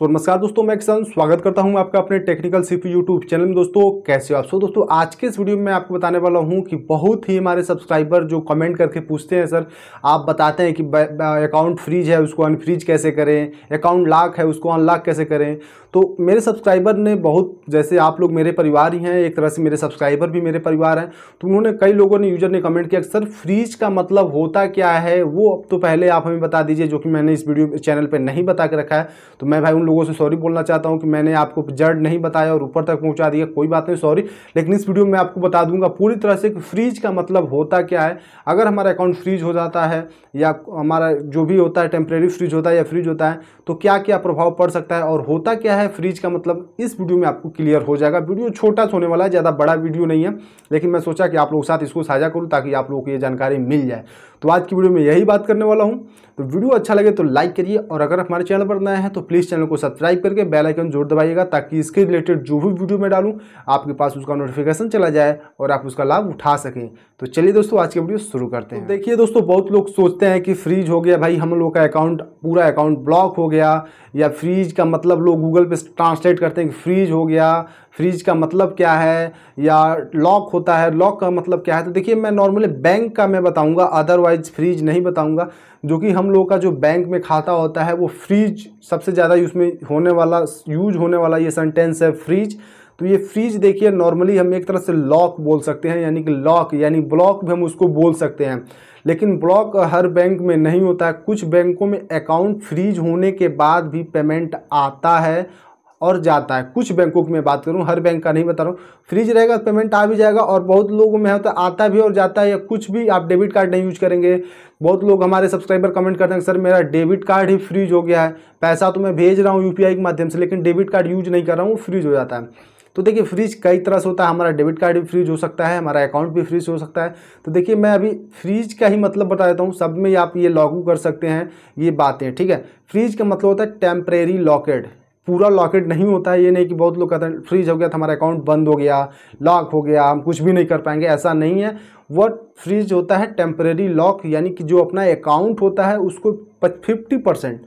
तो नमस्कार दोस्तों मैं किसान स्वागत करता हूं आपका अपने टेक्निकल सिर्फ यूट्यूब चैनल में दोस्तों कैसे हो आप सो दोस्तों आज के इस वीडियो में मैं आपको बताने वाला हूं कि बहुत ही हमारे सब्सक्राइबर जो कमेंट करके पूछते हैं सर आप बताते हैं कि अकाउंट फ्रीज है उसको अनफ्रीज कैसे करें अकाउंट लाख है उसको अनलॉक कैसे करें तो मेरे सब्सक्राइबर ने बहुत जैसे आप लोग मेरे परिवार ही हैं एक तरह से मेरे सब्सक्राइबर भी मेरे परिवार हैं तो उन्होंने कई लोगों ने यूजर ने कमेंट किया सर फ्रीज का मतलब होता क्या है वो अब तो पहले आप हमें बता दीजिए जो कि मैंने इस वीडियो चैनल पर नहीं बता के रखा है तो मैं भाई उन लोगों से सॉरी बोलना चाहता हूँ कि मैंने आपको जड़ नहीं बताया और ऊपर तक पहुँचा दिया कोई बात नहीं सॉरी लेकिन इस वीडियो में आपको बता दूंगा पूरी तरह से कि फ्रीज का मतलब होता क्या है अगर हमारा अकाउंट फ्रीज हो जाता है या हमारा जो भी होता है टेम्प्रेरी फ्रीज होता है या फ्रीज होता है तो क्या क्या प्रभाव पड़ सकता है और होता क्या है फ्रीज का मतलब इस वीडियो में आपको क्लियर हो जाएगा वीडियो छोटा होने वाला है ज़्यादा बड़ा वीडियो नहीं है लेकिन मैं सोचा कि आप लोगों के साथ इसको साझा करूँ ताकि आप लोगों को ये जानकारी मिल जाए तो आज की वीडियो में यही बात करने वाला हूँ तो वीडियो अच्छा लगे तो लाइक करिए और अगर हमारे चैनल पर नए हैं तो प्लीज़ चैनल को सब्सक्राइब करके बेल आइकन जोर दबाइएगा ताकि इसके रिलेटेड जो भी वीडियो मैं डालूँ आपके पास उसका नोटिफिकेशन चला जाए और आप उसका लाभ उठा सकें तो चलिए दोस्तों आज की वीडियो शुरू करते हैं तो देखिए दोस्तों बहुत लोग सोचते हैं कि फ्रीज हो गया भाई हम लोग का अकाउंट पूरा अकाउंट ब्लॉक हो गया या फ्रीज का मतलब लोग गूगल पर ट्रांसलेट करते हैं कि फ्रीज हो गया फ्रीज का मतलब क्या है या लॉक होता है लॉक का मतलब क्या है तो देखिए मैं नॉर्मली बैंक का मैं बताऊंगा अदरवाइज फ्रीज नहीं बताऊंगा जो कि हम लोग का जो बैंक में खाता होता है वो फ्रीज सबसे ज़्यादा उसमें होने वाला यूज होने वाला ये सेंटेंस है फ्रीज तो ये फ्रीज देखिए नॉर्मली हम एक तरह से लॉक बोल सकते हैं यानी कि लॉक यानी ब्लॉक भी हम उसको बोल सकते हैं लेकिन ब्लॉक हर बैंक में नहीं होता है कुछ बैंकों में अकाउंट फ्रीज होने के बाद भी पेमेंट आता है और जाता है कुछ बैंकों की मैं बात करूँ हर बैंक का नहीं बता रहा हूँ फ्रीज रहेगा तो पेमेंट आ भी जाएगा और बहुत लोगों में होता है आता भी और जाता है या कुछ भी आप डेबिट कार्ड नहीं यूज करेंगे बहुत लोग हमारे सब्सक्राइबर कमेंट करते हैं सर मेरा डेबिट कार्ड ही फ्रीज हो गया है पैसा तो मैं भेज रहा हूँ यू के माध्यम से लेकिन डेबिट कार्ड यूज नहीं कर रहा हूँ फ्रीज हो जाता है तो देखिए फ्रीज कई तरह से होता है हमारा डेबिट कार्ड भी फ्रीज हो सकता है हमारा अकाउंट भी फ्रीज हो सकता है तो देखिए मैं अभी फ्रीज का ही मतलब बता देता हूँ सब में आप ये लागू कर सकते हैं ये बातें ठीक है फ्रीज का मतलब होता है टेम्परेरी लॉकेड पूरा लॉकेट नहीं होता है ये नहीं कि बहुत लोग कहते हैं फ्रीज हो गया तो हमारा अकाउंट बंद हो गया लॉक हो गया हम कुछ भी नहीं कर पाएंगे ऐसा नहीं है वह फ्रीज होता है टेम्परेरी लॉक यानी कि जो अपना अकाउंट होता है उसको फिफ्टी परसेंट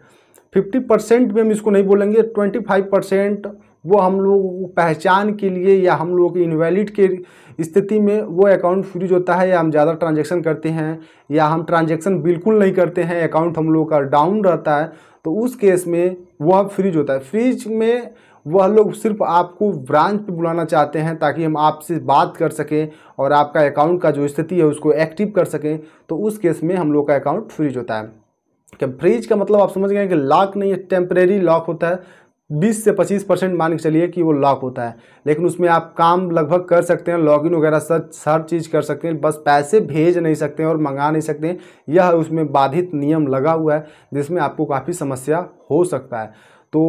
फिफ्टी परसेंट भी हम इसको नहीं बोलेंगे ट्वेंटी फाइव परसेंट वो हम लोग पहचान के लिए या हम लोगों के इनवैलिड के स्थिति में वो अकाउंट फ्रीज होता है या हम ज़्यादा ट्रांजेक्शन करते हैं या हम ट्रांजेक्शन बिल्कुल नहीं करते हैं अकाउंट हम लोग का डाउन रहता है तो उस केस में वह फ्रीज होता है फ्रीज में वह लोग सिर्फ आपको ब्रांच पे बुलाना चाहते हैं ताकि हम आपसे बात कर सकें और आपका अकाउंट का जो स्थिति है उसको एक्टिव कर सकें तो उस केस में हम लोग का अकाउंट फ्रीज होता है क्या फ्रीज का मतलब आप समझ गए कि लॉक नहीं है टेम्परेरी लॉक होता है बीस से पच्चीस परसेंट मान के चलिए कि वो लॉक होता है लेकिन उसमें आप काम लगभग कर सकते हैं लॉगिन वगैरह सब हर चीज़ कर सकते हैं बस पैसे भेज नहीं सकते हैं और मंगा नहीं सकते हैं यह उसमें बाधित नियम लगा हुआ है जिसमें आपको काफ़ी समस्या हो सकता है तो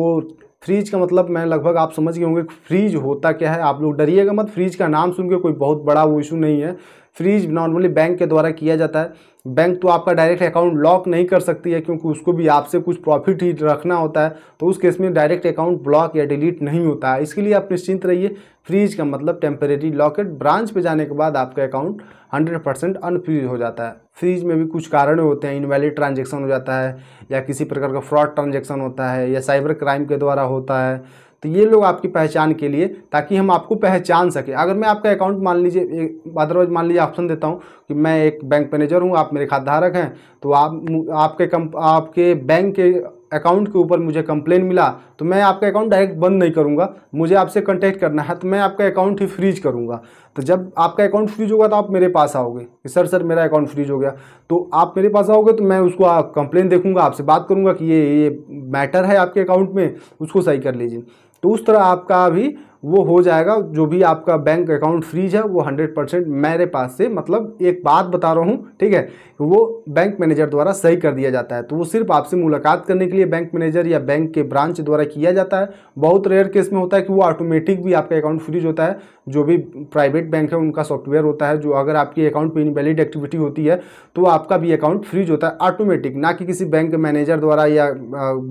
फ्रीज का मतलब मैं लगभग आप समझ गए होंगे फ्रीज होता क्या है आप लोग डरिएगा मत फ्रीज का नाम सुन के कोई बहुत बड़ा वो इशू नहीं है फ्रीज नॉर्मली बैंक के द्वारा किया जाता है बैंक तो आपका डायरेक्ट अकाउंट लॉक नहीं कर सकती है क्योंकि उसको भी आपसे कुछ प्रॉफिट ही रखना होता है तो उस केस में डायरेक्ट अकाउंट ब्लॉक या डिलीट नहीं होता है इसके लिए आप निश्चिंत रहिए फ्रीज का मतलब टेम्परेरी लॉकेट ब्रांच पे जाने के बाद आपका अकाउंट 100 परसेंट अनफ्रीज हो जाता है फ्रीज में भी कुछ कारण होते हैं इनवैलिड ट्रांजेक्शन हो जाता है या किसी प्रकार का फ्रॉड ट्रांजेक्शन होता है या साइबर क्राइम के द्वारा होता है तो ये लोग आपकी पहचान के लिए ताकि हम आपको पहचान सके अगर मैं आपका अकाउंट मान लीजिए अदरवाइज मान लीजिए ऑप्शन देता हूँ कि मैं एक बैंक मैनेजर हूँ आप मेरे खाताधारक हैं तो आप आपके कम आपके बैंक के अकाउंट के ऊपर मुझे कंप्लेन मिला तो मैं आपका अकाउंट डायरेक्ट बंद नहीं करूँगा मुझे आपसे कांटेक्ट करना है तो मैं आपका अकाउंट ही फ्रीज करूँगा तो जब आपका अकाउंट फ्रीज होगा तो आप मेरे पास आओगे कि सर सर मेरा अकाउंट फ्रीज हो गया तो आप मेरे पास आओगे तो मैं उसको कंप्लेन देखूँगा आपसे बात करूँगा कि ये ये मैटर है आपके अकाउंट में उसको सही कर लीजिए तो उस तरह आपका भी वो हो जाएगा जो भी आपका बैंक अकाउंट फ्रीज है वो हंड्रेड परसेंट मेरे पास से मतलब एक बात बता रहा हूँ ठीक है वो बैंक मैनेजर द्वारा सही कर दिया जाता है तो वो सिर्फ आपसे मुलाकात करने के लिए बैंक मैनेजर या बैंक के ब्रांच द्वारा किया जाता है बहुत रेयर केस में होता है कि वो ऑटोमेटिक भी आपका अकाउंट फ्रीज होता है जो भी प्राइवेट बैंक है उनका सॉफ्टवेयर होता है जो अगर आपकी अकाउंट पे इनवैलिड एक्टिविटी होती है तो आपका भी अकाउंट फ्रीज होता है ऑटोमेटिक ना कि किसी बैंक मैनेजर द्वारा या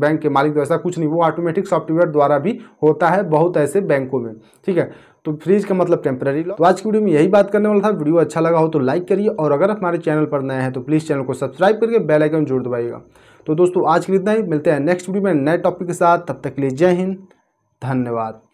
बैंक के मालिक द्वारा कुछ नहीं वो ऑटोमेटिक सॉफ्टवेयर द्वारा भी होता है बहुत ऐसे बैंकों में ठीक है तो फ्रीज का मतलब टेम्प्रेरी लॉ तो आज की वीडियो में यही बात करने वाला था वीडियो अच्छा लगा हो तो लाइक करिए और अगर हमारे चैनल पर नए हैं तो प्लीज़ चैनल को सब्सक्राइब करके बेल आइकन जोड़ दबाइएगा तो दोस्तों आज के लिए इतना ही मिलते हैं नेक्स्ट वीडियो में नए टॉपिक के साथ तब तक के लिए जय हिंद धन्यवाद